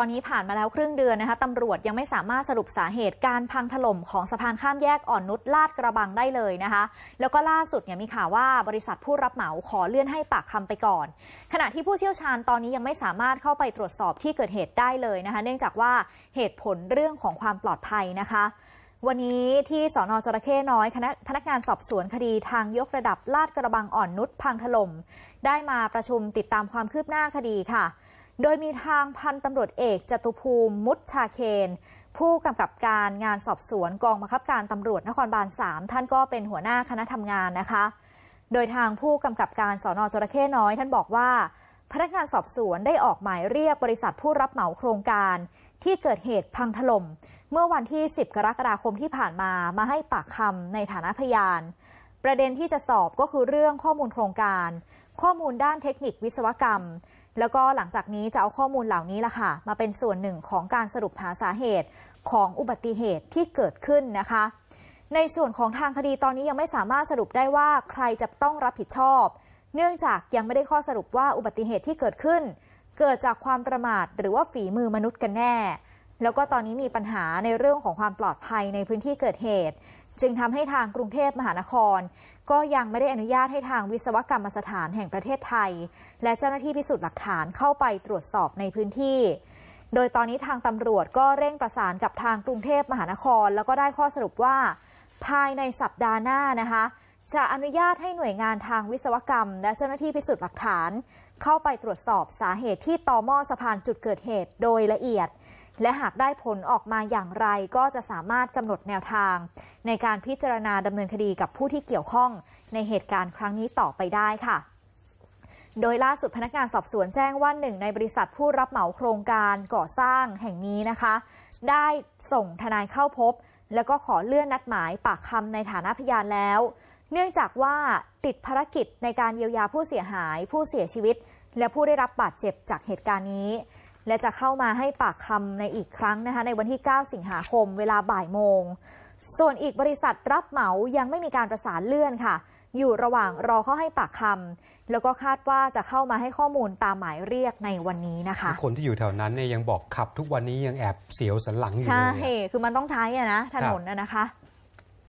ตอนนี้ผ่านมาแล้วครึ่งเดือนนะคะตำรวจยังไม่สามารถสรุปสาเหตุการพังถล่มของสะพานข้ามแยกอ่อนนุชลาดกระบังได้เลยนะคะ แล้วก็ล่าสุดเนี่ยมีข่าวว่าบริษัทผู้รับเหมาขอเลื่อนให้ปากคำไปก่อน ขณะที่ผู้เชี่ยวชาญตอนนี้ยังไม่สามารถเข้าไปตรวจสอบที่เกิดเหตุได้เลยนะคะ เนื่องจากว่าเหตุผลเรื่องของความปลอดภัยนะคะ วันนี้ที่สอนอจระเข้น้อยคณะพนักงานสอบสวนคดีทางยกระดับลาดกระบังอ่อนนุชพังถล่มได้มาประชุมติดตามความคืบหน้าคดีค่ะโดยมีทางพันตำรวจเอกจตุภูมิ มุตชาเคน ผู้กำกับการงานสอบสวน กองบังคับการตำรวจนครบาล 3 ท่านก็เป็นหัวหน้าคณะทำงานนะคะ โดยทางผู้กำกับการสอนอจระเข้น้อย ท่านบอกว่า พนักงานสอบสวนได้ออกหมายเรียกบริษัทผู้รับเหมาโครงการที่เกิดเหตุพังถล่มเมื่อวันที่ 10 กรกฎาคมที่ผ่านมามาให้ปากคำในฐานะพยาน ประเด็นที่จะสอบก็คือเรื่องข้อมูลโครงการข้อมูลด้านเทคนิควิศวกรรม แล้วก็หลังจากนี้จะเอาข้อมูลเหล่านี้ล่ะค่ะมาเป็นส่วนหนึ่งของการสรุปหาสาเหตุของอุบัติเหตุที่เกิดขึ้นนะคะ ในส่วนของทางคดีตอนนี้ยังไม่สามารถสรุปได้ว่าใครจะต้องรับผิดชอบ เนื่องจากยังไม่ได้ข้อสรุปว่าอุบัติเหตุที่เกิดขึ้น เกิดจากความประมาทหรือว่าฝีมือมนุษย์กันแน่แล้วก็ตอนนี้มีปัญหาในเรื่องของความปลอดภัยในพื้นที่เกิดเหตุ จึงทำให้ทางกรุงเทพมหานคร ก็ยังไม่ได้อนุญาตให้ทางวิศวกรรมสถานแห่งประเทศไทย และเจ้าหน้าที่พิสูจน์หลักฐานเข้าไปตรวจสอบในพื้นที่ โดยตอนนี้ทางตำรวจก็เร่งประสานกับทางกรุงเทพมหานคร แล้วก็ได้ข้อสรุปว่าภายในสัปดาห์หน้านะคะจะอนุญาตให้หน่วยงานทางวิศวกรรม และเจ้าหน้าที่พิสูจน์หลักฐาน เข้าไปตรวจสอบสาเหตุที่ต่อหม้อสะพานจุดเกิดเหตุโดยละเอียดและหากได้ผลออกมาอย่างไรก็จะสามารถกำหนดแนวทาง ในการพิจารณาดำเนินคดีกับผู้ที่เกี่ยวข้องในเหตุการณ์ครั้งนี้ต่อไปได้ค่ะ โดยล่าสุดพนักงานสอบสวนแจ้งว่าหนึ่งในบริษัทผู้รับเหมาโครงการก่อสร้างแห่งนี้นะคะ ได้ส่งทนายเข้าพบ แล้วก็ขอเลื่อนนัดหมายปากคำในฐานะพยานแล้ว เนื่องจากว่าติดภารกิจในการเยียวยาผู้เสียหายผู้เสียชีวิต และผู้ได้รับบาดเจ็บจากเหตุการณ์นี้และจะเข้ามาให้ปากคำในอีกครั้งนะคะ ในวันที่ 9 สิงหาคมเวลาบ่ายโมง ส่วนอีกบริษัทรับเหมายังไม่มีการประสานเลื่อนค่ะ อยู่ระหว่างรอเข้าให้ปากคำแล้วก็คาดว่าจะเข้ามาให้ข้อมูลตามหมายเรียกในวันนี้นะคะ คนที่อยู่แถวนั้นเนี่ยยังบอกขับทุกวันนี้ยังแอบเสียวสันหลังอยู่เลย ใช่ คือมันต้องใช้อะนะถนนอะนะคะ